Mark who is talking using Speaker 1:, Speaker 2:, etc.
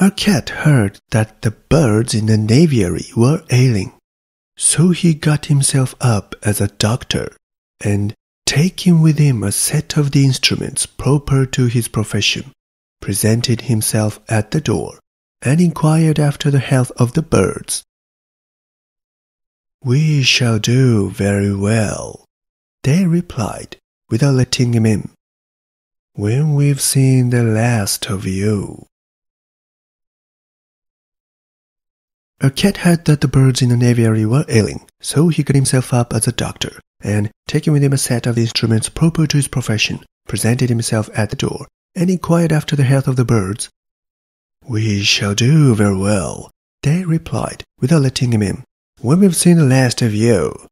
Speaker 1: A cat heard that the birds in the aviary were ailing, so he got himself up as a doctor and taking with him a set of the instruments proper to his profession, presented himself at the door and inquired after the health of the birds. We shall do very well, they replied without letting him in. When we've seen the last of
Speaker 2: you,
Speaker 1: A cat heard that the birds in the aviary were ailing, so he got himself up as a doctor, and, taking with him a set of instruments proper to his profession, presented himself at the door, and inquired after the health of the birds. We shall do very well, they replied, without letting him in,
Speaker 2: when we've seen the last of you.